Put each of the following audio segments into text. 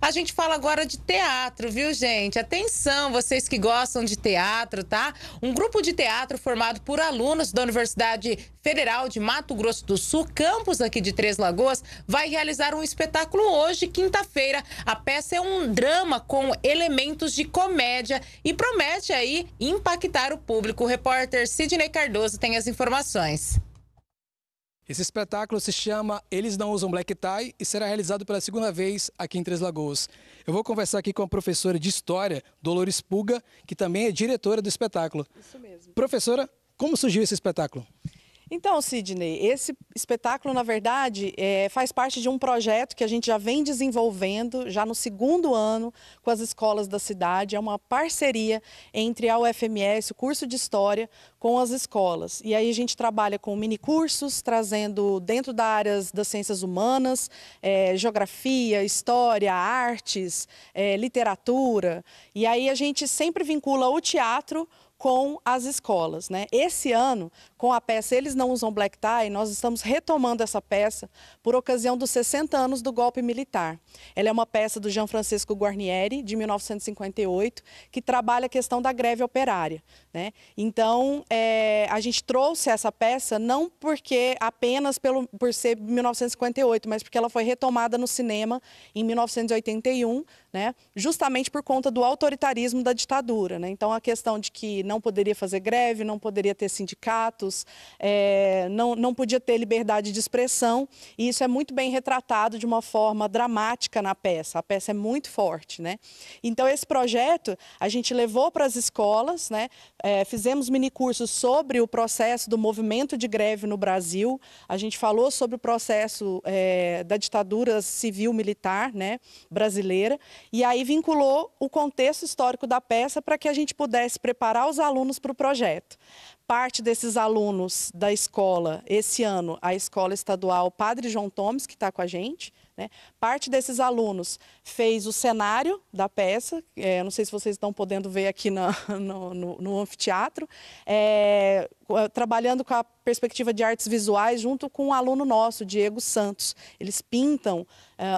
A gente fala agora de teatro, viu, gente? Atenção, vocês que gostam de teatro, tá? Um grupo de teatro formado por alunos da Universidade Federal de Mato Grosso do Sul, campus aqui de Três Lagoas, vai realizar um espetáculo hoje, quinta-feira. A peça é um drama com elementos de comédia e promete aí impactar o público. O repórter Sidney Cardoso tem as informações. Esse espetáculo se chama Eles Não Usam Black Tie e será realizado pela segunda vez aqui em Três Lagoas. Eu vou conversar aqui com a professora de História, Dolores Puga, que também é diretora do espetáculo. Isso mesmo. Professora, como surgiu esse espetáculo? Então, Sidney, esse espetáculo, na verdade, é, faz parte de um projeto que a gente já vem desenvolvendo, já no segundo ano, com as escolas da cidade. É uma parceria entre a UFMS, o curso de História, com as escolas. E aí a gente trabalha com minicursos, trazendo dentro da áreas das ciências humanas, é, geografia, história, artes, é, literatura. E aí a gente sempre vincula o teatro com as escolas. Né? Esse ano, com a peça Eles Não Usam Black Tie, nós estamos retomando essa peça por ocasião dos 60 anos do golpe militar. Ela é uma peça do Jean Francisco Guarnieri, de 1958, que trabalha a questão da greve operária. Né? Então, é, a gente trouxe essa peça não porque apenas pelo, por ser 1958, mas porque ela foi retomada no cinema em 1981, né? justamente por conta do autoritarismo da ditadura. Né? Então, a questão de que não poderia fazer greve, não poderia ter sindicatos, é, não, não podia ter liberdade de expressão. E isso é muito bem retratado de uma forma dramática na peça. A peça é muito forte, né? Então, esse projeto a gente levou para as escolas, né? É, fizemos minicursos sobre o processo do movimento de greve no Brasil. A gente falou sobre o processo é, da ditadura civil-militar né, brasileira. E aí vinculou o contexto histórico da peça para que a gente pudesse preparar os alunos para o projeto. Parte desses alunos da escola, esse ano, a Escola Estadual Padre João Tomes, que está com a gente, né? Parte desses alunos fez o cenário da peça, é, não sei se vocês estão podendo ver aqui no, no, no, anfiteatro, é, trabalhando com a perspectiva de artes visuais junto com um aluno nosso, Diego Santos. Eles pintam uh,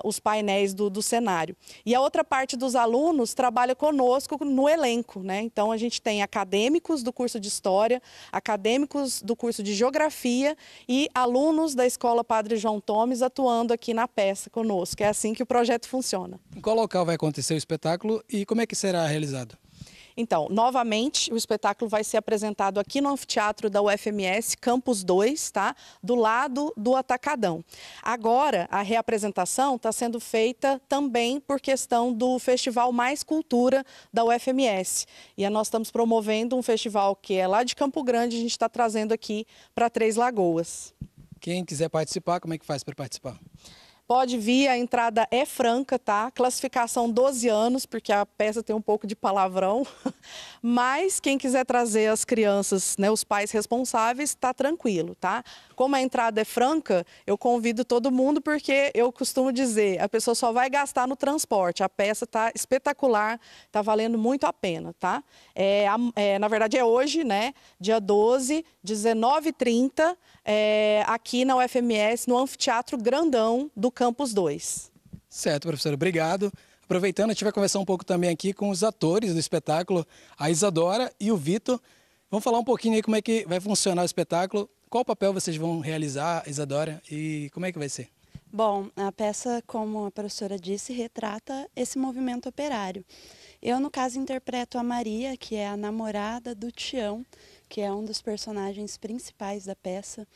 os painéis do, do cenário. E a outra parte dos alunos trabalha conosco no elenco, né? Então a gente tem acadêmicos do curso de História, acadêmicos do curso de Geografia e alunos da Escola Padre João Tomes atuando aqui na peça conosco. É assim que o projeto funciona. Em qual local vai acontecer o espetáculo e como é que será realizado? Então, novamente, o espetáculo vai ser apresentado aqui no anfiteatro da UFMS, Campus 2, tá? Do lado do Atacadão. Agora, a reapresentação está sendo feita também por questão do Festival Mais Cultura da UFMS. E nós estamos promovendo um festival que é lá de Campo Grande, a gente está trazendo aqui para Três Lagoas. Quem quiser participar, como é que faz para participar? Pode vir, a entrada é franca, tá? Classificação 12 anos, porque a peça tem um pouco de palavrão. Mas quem quiser trazer as crianças, né, os pais responsáveis, tá tranquilo, tá? Como a entrada é franca, eu convido todo mundo porque eu costumo dizer, a pessoa só vai gastar no transporte. A peça tá espetacular, tá valendo muito a pena, tá? É, é na verdade é hoje, né? Dia 12, 19h30, é, aqui na UFMS, no Anfiteatro Grandão do Campus 2. Certo, professora, obrigado. Aproveitando, a gente vai conversar um pouco também aqui com os atores do espetáculo, a Isadora e o Vitor. Vamos falar um pouquinho aí como é que vai funcionar o espetáculo, qual papel vocês vão realizar, Isadora, e como é que vai ser? Bom, a peça, como a professora disse, retrata esse movimento operário. Eu, no caso, interpreto a Maria, que é a namorada do Tião, que é um dos personagens principais da peça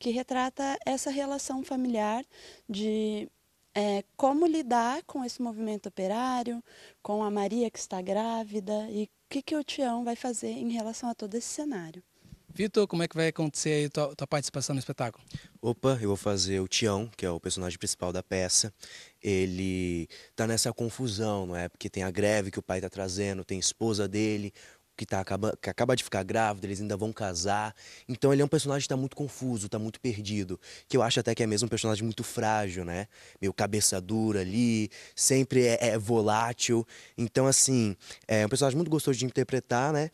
que retrata essa relação familiar de é, como lidar com esse movimento operário, com a Maria que está grávida e o que, que o Tião vai fazer em relação a todo esse cenário. Vitor, como é que vai acontecer aí tua, tua participação no espetáculo? Opa, eu vou fazer o Tião, que é o personagem principal da peça. Ele tá nessa confusão, não é? Porque tem a greve que o pai tá trazendo, tem a esposa dele, que, tá, acaba, que acaba de ficar grávida, eles ainda vão casar. Então ele é um personagem que tá muito confuso, tá muito perdido. Que eu acho até que é mesmo um personagem muito frágil, né? Meio cabeça dura ali, sempre é, é volátil. Então, assim, é um personagem muito gostoso de interpretar, né?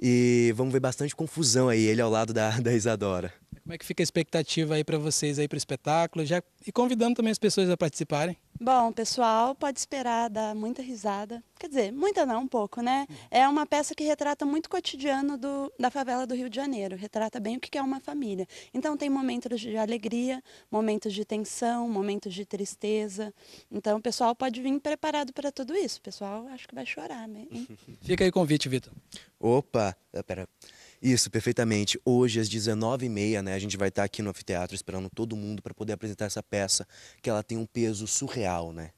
E vamos ver bastante confusão aí, ele ao lado da, da Isadora. Como é que fica a expectativa aí para vocês aí para o espetáculo? Já, e convidando também as pessoas a participarem. Bom, pessoal, pode esperar dar muita risada. Quer dizer, muita não, um pouco, né? Hum. É uma peça que retrata muito o cotidiano do, da favela do Rio de Janeiro. Retrata bem o que é uma família. Então tem momentos de alegria, momentos de tensão, momentos de tristeza. Então o pessoal pode vir preparado para tudo isso. O pessoal acho que vai chorar, né? Fica aí o convite, Vitor. Opa, pera. Isso, perfeitamente. Hoje, às 19h30, né, a gente vai estar aqui no anfiteatro esperando todo mundo para poder apresentar essa peça, que ela tem um peso surreal, né?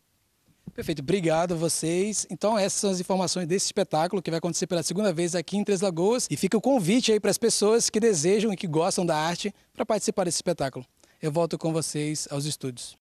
Perfeito, obrigado a vocês. Então essas são as informações desse espetáculo que vai acontecer pela segunda vez aqui em Três Lagoas e fica o convite aí para as pessoas que desejam e que gostam da arte para participar desse espetáculo. Eu volto com vocês aos estúdios.